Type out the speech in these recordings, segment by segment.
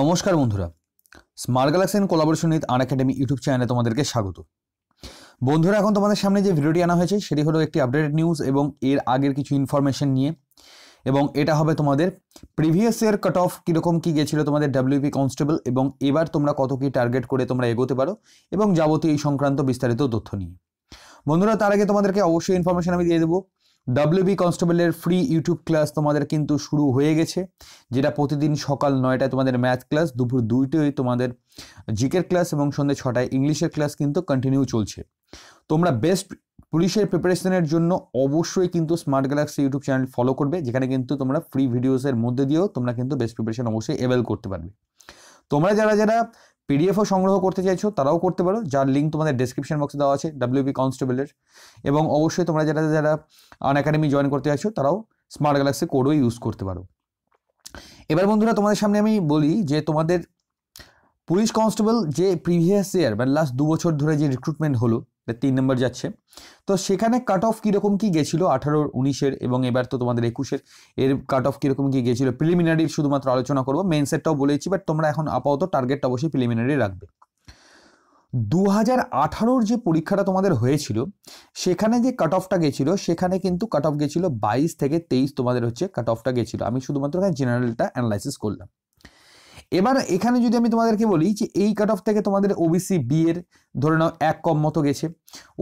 নমস্কার বন্ধুরা smart galaxy and collaboration with Unacademy YouTube চ্যানেলে তোমাদেরকে স্বাগত বন্ধুরা এখন তোমাদের সামনে যে ভিডিওটি আনা হয়েছে সেটি হলো একটি আপডেটেড নিউজ এবং এর আগের কিছু ইনফরমেশন নিয়ে এবং এটা হবে তোমাদের প্রিভিয়াস ইয়ার কাট অফ কীরকম কী গেছিলো তোমাদের ডাব্লিউপি কনস্টেবল এবং এবার তোমরা কত কী টার্গেট করে তোমরা এগোতে পারো এবং যাবতীয় এই সংক্রান্ত বিস্তারিত তথ্য নিয়ে বন্ধুরা তার আগে তোমাদেরকে অবশ্যই ইনফরমেশন আমি দিয়ে দেবো ডাব্লিউবি কনস্টেবলের ফ্রি ইউটিউব ক্লাস তোমাদের কিন্তু শুরু হয়ে গেছে যেটা প্রতিদিন সকাল নয়টায় তোমাদের ম্যাথ ক্লাস দুপুর দুইটায় তোমাদের জিকের ক্লাস এবং সন্ধ্যে ছটায় ইংলিশের ক্লাস কিন্তু কন্টিনিউ চলছে তোমরা বেস্ট পুলিশের প্রিপারেশনের জন্য অবশ্যই কিন্তু smart galaxy YouTube channel follow করবে যেখানে কিন্তু তোমরা ফ্রি ভিডিওসের মধ্যে দিয়েও তোমরা কিন্তু বেস্ট প্রিপারেশন অবশ্যই অ্যাভেল করতে পারবে তোমরা যারা যারা পিডিএফও সংগ্রহ করতে চাইছো তারাও করতে পারো যার লিঙ্ক তোমাদের ডেসক্রিপশন বক্সে দেওয়া আছে ডাব্লিউবি কনস্টেবলের এবং অবশ্যই তোমরা যারা যারা আন একাডেমি জয়েন করতে চাইছো তারাও স্মার্ট গ্যালাক্সি কোডও ইউজ করতে পারো এবার বন্ধুরা তোমাদের সামনে আমি বলি যে তোমাদের পুলিশ কনস্টেবল যে প্রিভিয়াস ইয়ার মানে লাস্ট দু বছর ধরে যে রিক্রুটমেন্ট হলো মানে তিন নম্বর যাচ্ছে তো সেখানে কাট অফ কীরকম কী গেছিলো আঠারো উনিশের এবং এবার তো তোমাদের একুশের এর কাট অফ কীরকম কী গেছিলো প্রিলিমিনারির শুধুমাত্র আলোচনা করবো মেন সেটটাও বলেছি বাট তোমরা এখন আপাতত টার্গেটটা অবশ্যই প্রিলিমিনারি রাখবে দু হাজার আঠারোর যে পরীক্ষাটা তোমাদের হয়েছিল সেখানে যে কাট অফটা গেছিল সেখানে কিন্তু কাট অফ গেছিলো বাইশ থেকে তেইশ তোমাদের হচ্ছে কাট অফটা গেছিলো আমি শুধুমাত্র জেনারেলটা অ্যানালাইসিস করলাম এবার এখানে যদি আমি তোমাদেরকে বলি যে এই কাট অফ থেকে তোমাদের ওবিসি বি এর ধরে নাও এক কম মতো গেছে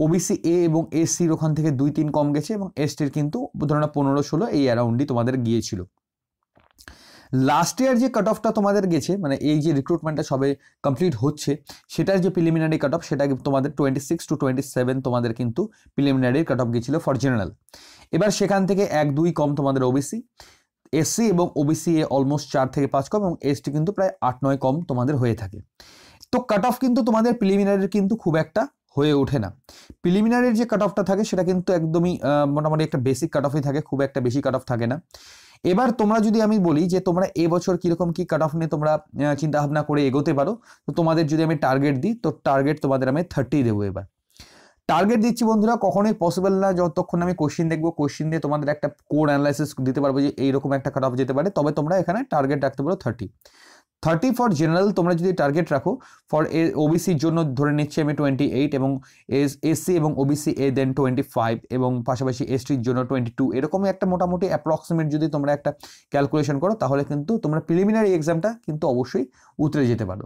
ওবিসি এ এবং এসির ওখান থেকে দুই তিন কম গেছে এবং এস টির কিন্তু ধরে নাও পনেরো ষোলো এই অ্যারাউন্ডই তোমাদের গিয়েছিল লাস্ট ইয়ার যে কাট অফটা তোমাদের গেছে মানে এই যে রিক্রুটমেন্টটা সবে কমপ্লিট হচ্ছে সেটার যে প্রিলিমিনারি কাট অফ সেটা তোমাদের twenty six to twenty seven তোমাদের কিন্তু প্রিলিমিনারি কাট অফ গিয়েছিল ফর জেনারেল এবার সেখান থেকে এক দুই কম তোমাদের ওবিসি এসসি এবং ওবিসি এ অলমোস্ট চার থেকে পাঁচ কম এবং এসটি কিন্তু প্রায় আট নয় কম তোমাদের হয়ে থাকে তো কাট অফ কিন্তু তোমাদের প্রিলিমিনারির কিন্তু খুব একটা হয়ে ওঠে না প্রিলিমিনারির যে কাট অফটা থাকে সেটা কিন্তু একদমই মোটামুটি একটা বেসিক কাট অফই থাকে খুব একটা বেশি কাট অফ থাকে না এবার তোমরা যদি আমি বলি যে তোমরা এবছর কীরকম কী কাট অফ নিয়ে তোমরা চিন্তাভাবনা করে এগোতে পারো তো তোমাদের যদি আমি টার্গেট দিই তো টার্গেট তোমাদের আমি থার্টি দেবো এবার টার্গেট দিচ্ছি বন্ধুরা কখনোই পসিবল না যতক্ষণ আমি কোশ্চিন দেখবো কোশ্চিন দিয়ে তোমাদের একটা কোড অ্যানালাইসিস দিতে পারবো যে এইরকম একটা কাট অফ যেতে পারে তবে তোমরা এখানে টার্গেট রাখতে পারো থার্টি থার্টি ফর জেনারেল তোমরা যদি টার্গেট রাখো ফর এ ওবিসির জন্য ধরে নিচ্ছি আমি টোয়েন্টি এইট এবং এস এসসি এবং ওবিসি এ দেন টোয়েন্টি ফাইভ এবং পাশাপাশি এসটির জন্য টোয়েন্টি টু এরকমই একটা মোটামুটি অ্যাপ্রক্সিমেট যদি তোমরা একটা ক্যালকুলেশন করো তাহলে কিন্তু তোমরা প্রিলিমিনারি এক্সামটা কিন্তু অবশ্যই উতরে যেতে পারো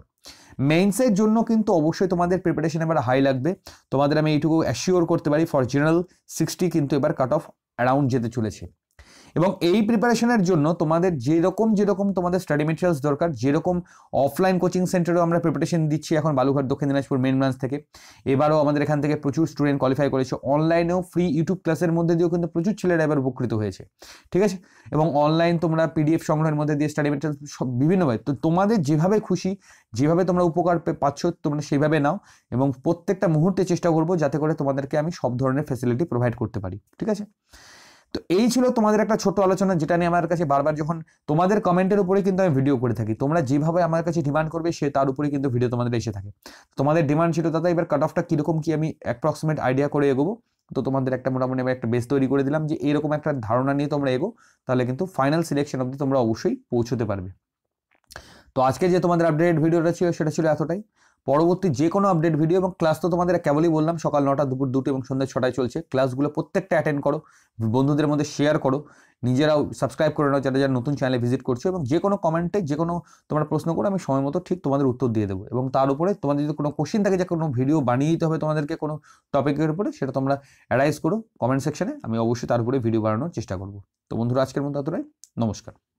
মেন্সের জন্য কিন্তু অবশ্যই তোমাদের প্রিপারেশন এবার হাই লাগবে তোমাদের আমি এইটুকু অ্যাসিওর করতে পারি ফর জেনারেল সিক্সটি কিন্তু এবার কাট অফ অ্যারাউন্ড যেতে চলেছে এবং এই প্রিপারেশনের জন্য তোমাদের যেরকম যেরকম তোমাদের স্টাডি মেটেরিয়ালস দরকার যেরকম অফলাইন কোচিং সেন্টারেও আমরা প্রিপারেশন দিচ্ছি এখন বালুঘাট দক্ষিণ দিনাজপুর মেন ব্রাঞ্চ থেকে এবারও আমাদের এখান থেকে প্রচুর স্টুডেন্ট কোয়ালিফাই করেছে অনলাইনেও ফ্রি ইউটিউব ক্লাসের মধ্যে দিয়েও কিন্তু প্রচুর ছেলেরা এবার উপকৃত হয়েছে ঠিক আছে এবং অনলাইন তোমরা পিডিএফ সংগ্রহের মধ্যে দিয়ে স্টাডি মেটেরিয়াল সব বিভিন্নভাবে তো তোমাদের যেভাবে খুশি যেভাবে তোমরা উপকার পাচ্ছ তোমরা সেইভাবে নাও এবং প্রত্যেকটা মুহূর্তে চেষ্টা করবো যাতে করে তোমাদেরকে আমি সব ধরনের ফেসিলিটি প্রোভাইড করতে পারি ঠিক আছে তো এই ছিল তোমাদের একটা ছোট আলোচনা যেটা নিয়ে আমার কাছে বারবার যখন তোমাদের কমেন্টের উপরে কিন্তু আমি ভিডিও করে থাকি তোমরা যেভাবে আমার কাছে ডিমান্ড করবে সে তার উপরে কিন্তু ভিডিও তোমাদের এসে থাকে তোমাদের ডিমান্ড ছিল দাদা এবার কাট অফটা কীরকম কি আমি অ্যাপ্রক্সিমেট আইডিয়া করে এগোবো তো তোমাদের একটা মোটামুটি আমি একটা বেস তৈরি করে দিলাম যে এরকম একটা ধারণা নিয়ে তোমরা এগো তাহলে কিন্তু ফাইনাল সিলেকশন অবধি তোমরা অবশ্যই পৌঁছতে পারবে তো আজকে যে তোমাদের আপডেটেড ভিডিওটা ছিল সেটা ছিল এতটাই পরবর্তী যে কোনো আপডেট ভিডিও এবং ক্লাস তো তোমাদের কেবলই বললাম সকাল নটা দুপুর দুটো এবং সন্ধ্যা ছটায় চলছে ক্লাসগুলো প্রত্যেকটা অ্যাটেন্ড করো বন্ধুদের মধ্যে শেয়ার করো নিজেরাও সাবস্ক্রাইব করে নাও যারা যারা নতুন চ্যানেলে ভিজিট করছো এবং যে কোনো কমেন্টে যে কোনো তোমরা প্রশ্ন করো আমি সময় মতো ঠিক তোমাদের উত্তর দিয়ে দেবো এবং তার উপরে তোমাদের যদি কোনো কোশ্চিন থাকে যে কোনো ভিডিও বানিয়ে দিতে হবে তোমাদেরকে কোনো টপিকের উপরে সেটা তোমরা অ্যাডাইস করো কমেন্ট সেকশনে আমি অবশ্যই তার উপরে ভিডিও বানানোর চেষ্টা করবো তো বন্ধুরা আজকের মতো এতটাই নমস্কার